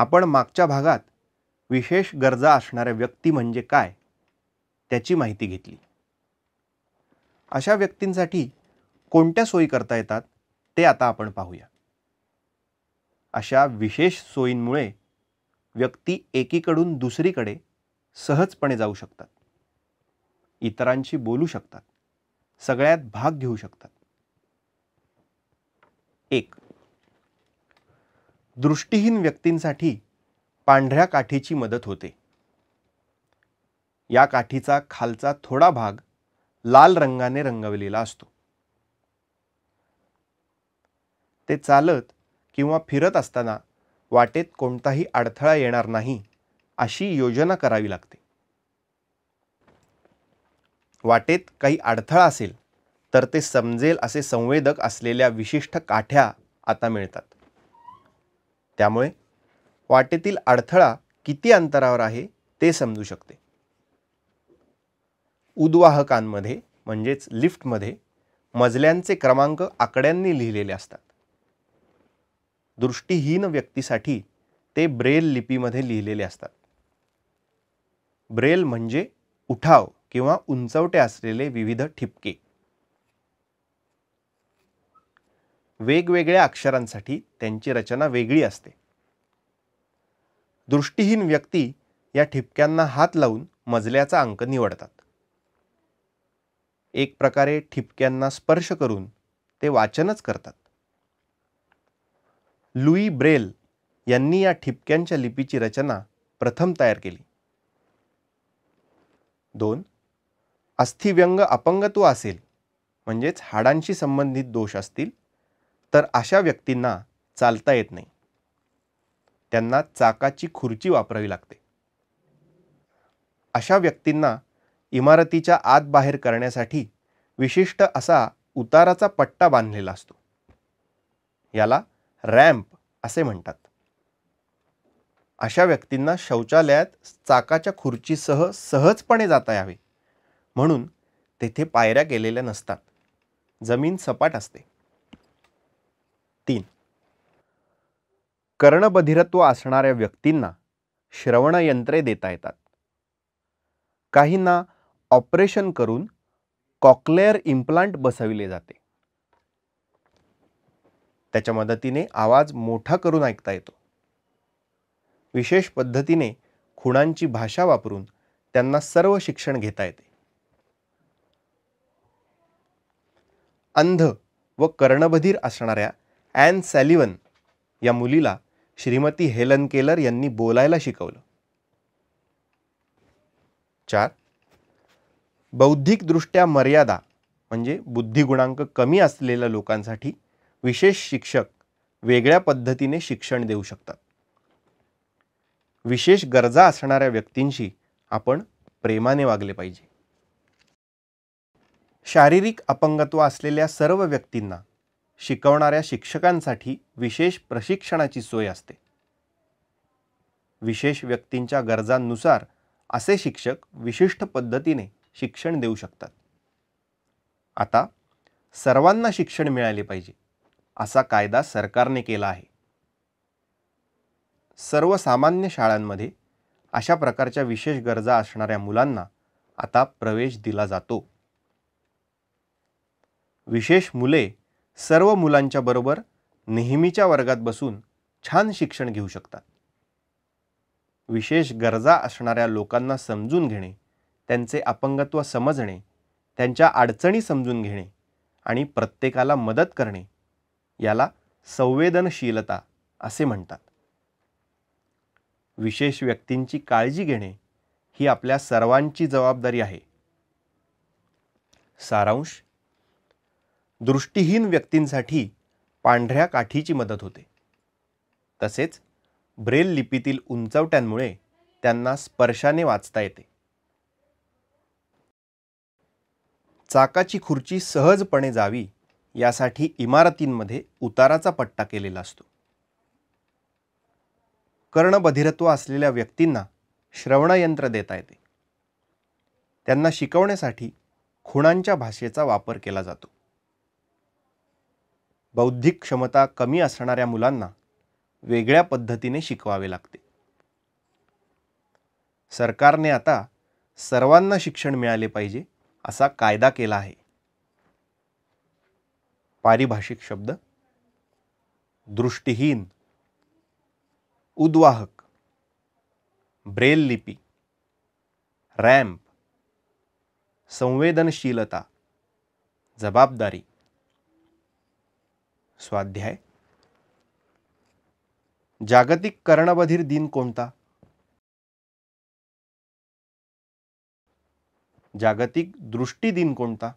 आपण मागच्या भागात विशेष गरजा असणाऱ्या व्यक्ती म्हणजे काय त्याची माहिती घेतली अशा व्यक्तींसाठी कोणत्या सोयी करता येतात ते आता आपण पाहूया अशा विशेष सोयींमुळे व्यक्ती एकीकडून दुसरीकडे सहजपणे जाऊ शकतात इतरांशी बोलू शकतात सगळ्यात भाग घेऊ शकतात एक दृष्टीहीन व्यक्तींसाठी पांढऱ्या काठीची मदत होते या काठीचा खालचा थोडा भाग लाल रंगाने रंगवलेला असतो ते चालत किंवा फिरत असताना वाटेत कोणताही अडथळा येणार नाही अशी योजना करावी लागते वाटेत काही अडथळा असेल तर ते समजेल असे संवेदक असलेल्या विशिष्ट काठ्या आता मिळतात त्यामुळे वाटेतील अडथळा किती अंतरावर आहे ते समजू शकते उद्वाहकांमध्ये म्हणजेच लिफ्टमध्ये मजल्यांचे क्रमांक आकड्यांनी लिहिलेले असतात दृष्टीहीन व्यक्तीसाठी ते ब्रेल लिपीमध्ये लिहिलेले असतात ब्रेल म्हणजे उठाव किंवा उंचवटे असलेले विविध ठिपके वेगवेगळ्या अक्षरांसाठी त्यांची रचना वेगळी असते दृष्टीहीन व्यक्ती या ठिपक्यांना हात लावून मजल्याचा अंक निवडतात एक प्रकारे ठिपक्यांना स्पर्श करून ते वाचनच करतात लुई ब्रेल यांनी या ठिपक्यांच्या लिपीची रचना प्रथम तयार केली दोन अस्थिव्यंग अपंगत्व असेल म्हणजेच हाडांशी संबंधित दोष असतील तर अशा व्यक्तींना चालता येत नाही त्यांना चाकाची खुर्ची वापरावी लागते अशा व्यक्तींना इमारतीच्या आत बाहेर करण्यासाठी विशिष्ट असा उताराचा पट्टा बांधलेला असतो याला रॅम्प असे म्हणतात अशा व्यक्तींना शौचालयात चाकाच्या खुर्चीसह सहजपणे जाता यावे म्हणून तेथे पायऱ्या गेलेल्या नसतात जमीन सपाट असते तीन कर्णबधिरत्व असणाऱ्या व्यक्तींना श्रवणयंत्रे देता येतात काहींना ऑपरेशन करून कॉक्लेअर इम्प्लांट बसविले जाते त्याच्या मदतीने आवाज मोठा करून ऐकता येतो विशेष पद्धतीने खुणांची भाषा वापरून त्यांना सर्व शिक्षण घेता येते अंध व कर्णबधीर असणाऱ्या ॲन सॅलिवन या मुलीला श्रीमती हेलन केलर यांनी बोलायला शिकवलं चार बौद्धिकदृष्ट्या मर्यादा म्हणजे बुद्धिगुणांक कमी असलेल्या लोकांसाठी विशेष शिक्षक वेगळ्या पद्धतीने शिक्षण देऊ शकतात विशेष गरजा असणाऱ्या व्यक्तींशी आपण प्रेमाने वागले पाहिजे शारीरिक अपंगत्व असलेल्या सर्व व्यक्तींना शिकवणाऱ्या शिक्षकांसाठी विशेष प्रशिक्षणाची सोय असते विशेष व्यक्तींच्या गरजांनुसार असे शिक्षक विशिष्ट पद्धतीने शिक्षण देऊ शकतात आता सर्वांना शिक्षण मिळाले पाहिजे असा कायदा सरकारने केला आहे सर्वसामान्य शाळांमध्ये अशा प्रकारच्या विशेष गरजा असणाऱ्या मुलांना आता प्रवेश दिला जातो विशेष मुले सर्व मुलांच्या बरोबर नेहमीच्या वर्गात बसून छान शिक्षण घेऊ शकतात विशेष गरजा असणाऱ्या लोकांना समजून घेणे त्यांचे अपंगत्व समजणे त्यांच्या अडचणी समजून घेणे आणि प्रत्येकाला मदत करणे याला संवेदनशीलता असे म्हणतात विशेष व्यक्तींची काळजी घेणे ही आपल्या सर्वांची जबाबदारी आहे सारांश दृष्टीहीन व्यक्तींसाठी पांढऱ्या काठीची मदत होते तसेच ब्रेल लिपीतील उंचवट्यांमुळे त्यांना स्पर्शाने वाचता येते चाकाची खुर्ची सहजपणे जावी यासाठी इमारतींमध्ये उताराचा पट्टा केलेला असतो कर्णबधिरत्व असलेल्या व्यक्तींना श्रवणयंत्र देता येते त्यांना शिकवण्यासाठी खुणांच्या भाषेचा वापर केला जातो बौद्धिक क्षमता कमी असणाऱ्या मुलांना वेगळ्या पद्धतीने शिकवावे लागते सरकारने आता सर्वांना शिक्षण मिळाले पाहिजे असा कायदा केला आहे पारिभाषिक शब्द दृष्टीहीन उद्वाहक ब्रेल लिपी रॅम्प संवेदनशीलता जबाबदारी स्वाध्याय जागतिक कर्णबधीर दिन कोणता जागतिक दृष्टी दिन कोणता